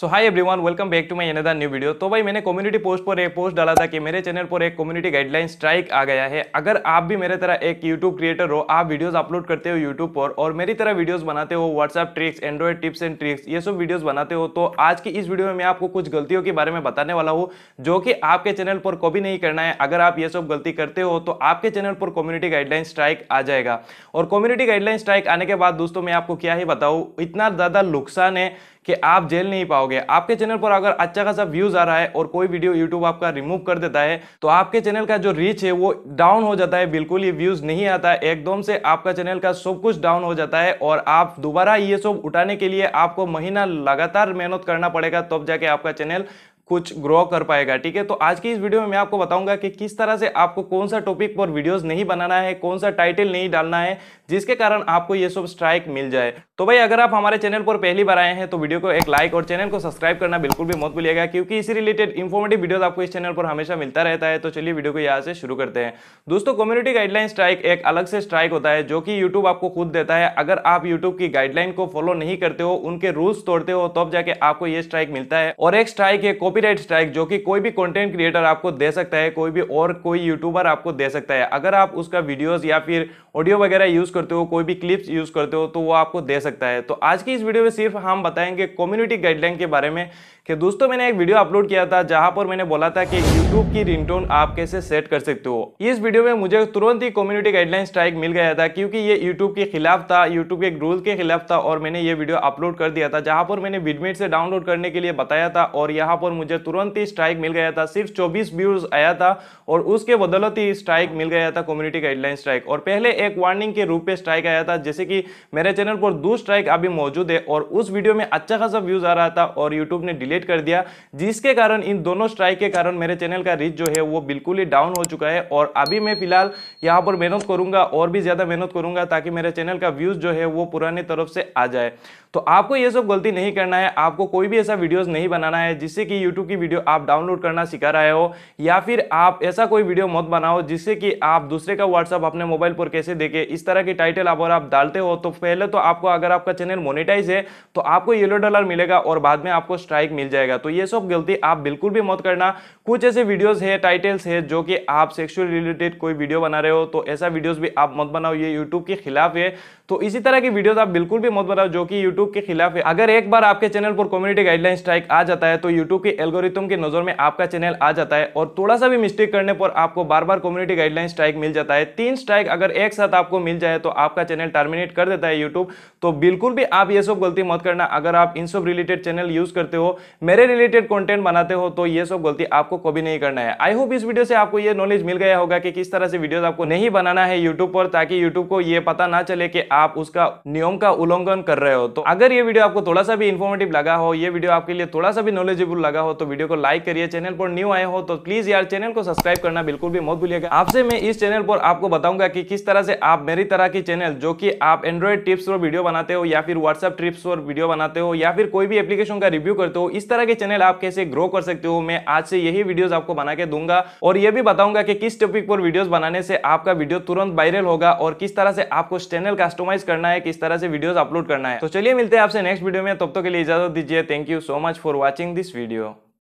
so hi everyone welcome back to my another new video तो भाई मैंने community post पर एक पोस्ट डाला था कि मेरे चैनल पर एक कम्युनिटी गाइडलाइन स्ट्राइक आ गया है अगर आप भी मेरे तरह एक यूट्यूब क्रिएटर हो आप वीडियोस अपलोड करते हो यूट्यूब पर और मेरी तरह वीडियोस बनाते हो WhatsApp tricks Android tips and tricks ये सब वीडियोज बनाते हो तो आज की इस वीडियो में मैं आपको कुछ गलतियों के बारे में बताने वाला हूँ जो कि आपके चैनल पर कभी नहीं करना है अगर आप ये सब गलती करते हो तो आपके चैनल पर कम्युनिटी गाइडलाइन स्ट्राइक आ जाएगा और कम्युनिटी गाइडलाइन स्ट्राइक आने के बाद दोस्तों मैं आपको क्या ही बताऊँ इतना ज़्यादा नुकसान है कि आप जेल नहीं पाओगे आपके चैनल पर अगर अच्छा खासा व्यूज़ आ रहा है और कोई वीडियो यूट्यूब आपका रिमूव कर देता है तो आपके चैनल का जो रीच है वो डाउन हो जाता है बिल्कुल ये व्यूज़ नहीं आता है एकदम से आपका चैनल का सब कुछ डाउन हो जाता है और आप दोबारा ये सब उठाने के लिए आपको महीना लगातार मेहनत करना पड़ेगा तब जाके आपका चैनल कुछ ग्रो कर पाएगा ठीक है तो आज की इस वीडियो में मैं आपको बताऊंगा कि किस तरह से आपको कौन सा टॉपिक पर वीडियोस नहीं बनाना है कौन सा टाइटल नहीं डालना है जिसके कारण आपको ये सब स्ट्राइक मिल जाए तो भाई अगर आप हमारे चैनल पर पहली बार आए हैं तो वीडियो को एक लाइक और चैनल को सब्सक्राइब करना बिल्कुल भी मत भूलिएगा क्योंकि इसी रिलेटेड इन्फॉर्मेटिव वीडियो आपको इस चैनल पर हमेशा मिलता रहता है तो चलिए वीडियो को यहाँ से शुरू करते हैं दोस्तों कम्युनिटी गाइडलाइन स्ट्राइक एक अलग से स्ट्राइक होता है जो कि यूट्यूब आपको खुद देता है अगर आप यूट्यूब की गाइडलाइन को फॉलो नहीं करते हो उनके रूल्स तोड़ते हो तब जाके आपको ये स्ट्राइक मिलता है और एक स्ट्राइक है कॉपीराइट स्ट्राइक जो कि कोई भी कंटेंट क्रिएटर आपको दे सकता है कोई भी और कोई यूट्यूबर आपको दे सकता है अगर आप उसका वीडियोस या फिर ऑडियो वगैरह यूज़ करते हो कोई भी क्लिप्स यूज़ करते हो तो वो आपको दे सकता है तो आज की इस वीडियो में सिर्फ हम बताएंगे कम्युनिटी गाइडलाइन के बारे में कि दोस्तों मैंने एक वीडियो अपलोड किया था जहां पर मैंने बोला था कि यूट्यूब की रिंगटोन आप कैसे सेट कर सकते हो इस वीडियो में मुझे तुरंत ही कम्युनिटी गाइडलाइन स्ट्राइक मिल गया था क्योंकि ये यूट्यूब के खिलाफ था यूट्यूब के रूल के खिलाफ था और मैंने ये वीडियो अपलोड कर दिया था जहां पर मैंने विडमेट से डाउनलोड करने के लिए बताया था और यहाँ पर मुझे तुरंत ही स्ट्राइक मिल गया था सिर्फ 24 व्यूज आया था और उसके बदौलत ही स्ट्राइक मिल गया था कम्युनिटी गाइडलाइन स्ट्राइक और पहले एक वार्निंग के रूप में स्ट्राइक आया था जैसे कि मेरे चैनल पर दो स्ट्राइक अभी मौजूद है और उस वीडियो में अच्छा खासा व्यूज आ रहा था और यूट्यूब ने डिलीट कर दिया जिसके कारण इन दोनों स्ट्राइक के कारण मेरे चैनल का रीच जो है वो बिल्कुल ही डाउन हो चुका है और अभी मैं फिलहाल यहाँ पर मेहनत करूंगा और भी ज़्यादा मेहनत करूंगा ताकि मेरे चैनल का व्यूज़ जो है वो पुरानी तरफ से आ जाए तो आपको ये सब गलती नहीं करना है आपको कोई भी ऐसा वीडियोस नहीं बनाना है जिससे कि यूट्यूब की वीडियो आप डाउनलोड करना सिखा रहे हो या फिर आप ऐसा कोई वीडियो मत बनाओ जिससे कि आप दूसरे का व्हाट्सअप अपने मोबाइल पर कैसे देखे इस तरह की टाइटल अगर आप डालते हो तो पहले तो आपको अगर आपका चैनल मोनिटाइज है तो आपको येलो डॉलर मिलेगा और बाद में आपको स्ट्राइक मिल जाएगा तो ये सब गलती आप बिल्कुल भी मत करना कुछ ऐसे वीडियोज है टाइटल्स है जो कि आप सेक्शुअल रिलेटेड कोई वीडियो बना रहे हो तो ऐसा वीडियोज भी आप मत बनाओ ये यूट्यूब के खिलाफ है तो इसी तरह की वीडियोस आप बिल्कुल भी मत बनाओ जो कि यूट्यूब के खिलाफ है अगर एक बार आपके चैनल पर कम्युनिटी गाइडलाइन स्ट्राइक आ जाता है तो यूट्यूब के एल्गोरिथम की नज़र में आपका चैनल आ जाता है और थोड़ा सा भी मिस्टेक करने पर आपको बार बार कम्युनिटी गाइडलाइन स्ट्राइक मिल जाता है तीन स्ट्राइक अगर एक साथ आपको मिल जाए तो आपका चैनल टर्मिनेट कर देता है यूट्यूब तो बिल्कुल भी आप ये सब गलती मत करना अगर आप इन सब रिलेटेड चैनल यूज़ करते हो मेरे रिलेटेड कॉन्टेंट बनाते हो तो ये सब गलती आपको कभी नहीं करना है आई होप इस वीडियो से आपको ये नॉलेज मिल गया होगा कि किस तरह से वीडियो आपको नहीं बनाना है यूट्यूब पर ताकि यूट्यूब को ये पता ना चले कि आप उसका नियम का उल्लंघन कर रहे हो तो अगर ये वीडियो आपको थोड़ा सा भी इन्फॉर्मेटिव लगा हो ये वीडियो आपके लिए थोड़ा सा भी नॉलेजेबल लगा हो तो वीडियो को लाइक करिए चैनल पर न्यू आए हो तो प्लीज यार चैनल को सब्सक्राइब करना बिल्कुल भी मत भूलिएगा आपसे मैं इस चैनल पर आपको बताऊंगा कि किस तरह से आप मेरी तरह की चैनल जो कि आप एंड्रॉइड टिप्स पर वीडियो बनाते हो या फिर व्हाट्सएप ट्रिप्स पर वीडियो बनाते हो या फिर कोई भी एप्लीकेशन का रिव्यू करते हो इस तरह के चैनल आप कैसे ग्रो कर सकते हो मैं आज से यही वीडियोस आपको बना के दूंगा और यह भी बताऊंगा कि किस टॉपिक पर वीडियोस बनाने से आपका वीडियो तुरंत वायरल होगा और किस तरह से आपको चैनल कस्टमाइज करना है किस तरह से वीडियो अपलोड करना है तो चलिए मिलते हैं आपसे नेक्स्ट वीडियो में तब तक के लिए इजाजत दीजिए thank you so much for watching this video